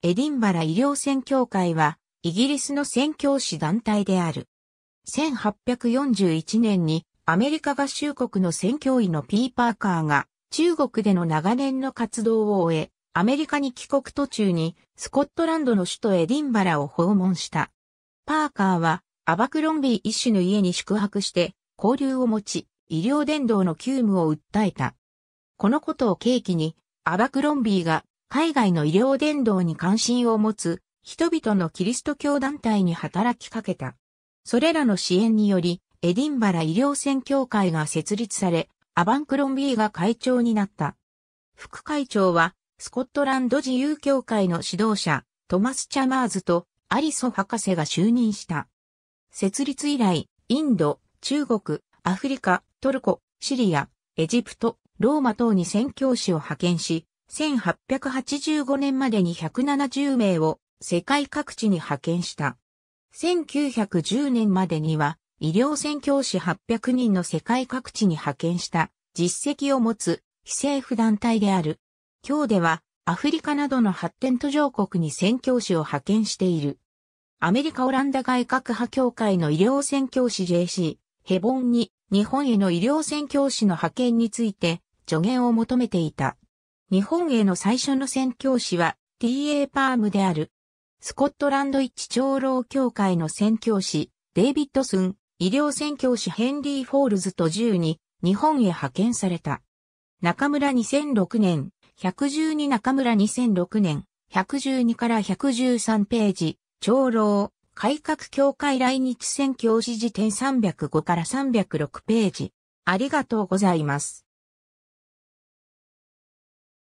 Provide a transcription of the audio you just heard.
エディンバラ医療宣教会は、イギリスの宣教師団体である。1841年に、アメリカ合衆国の宣教医のピーパーカーが、中国での長年の活動を終え、アメリカに帰国途中に、スコットランドの首都エディンバラを訪問した。パーカーは、アバクロンビー医師の家に宿泊して、交流を持ち、医療伝道の急務を訴えた。このことを契機に、アバクロンビーが海外の医療伝道に関心を持つ人々のキリスト教団体に働きかけた。それらの支援により、エディンバラ医療宣教会が設立され、アバンクロンビーが会長になった。副会長は、スコットランド自由協会の指導者、トマス・チャマーズとアリソ博士が就任した。設立以来、インド、中国、アフリカ、トルコ、シリア、エジプト、ローマ等に宣教師を派遣し、1885年までに170名を世界各地に派遣した。1910年までには医療宣教師800人の世界各地に派遣した実績を持つ非政府団体である。今日ではアフリカなどの発展途上国に宣教師を派遣している。アメリカ・オランダ外閣派協会の医療宣教師 JC、ヘボンに日本への医療宣教師の派遣について助言を求めていた。日本への最初の宣教師は T.A. パームである。スコットランド一長老協会の宣教師、デイビッドスン、医療宣教師ヘンリー・フォールズと10に日本へ派遣された。中村2006年、112中村2006年、112から113ページ、長老、改革協会来日宣教師辞典305から306ページ。ありがとうございます。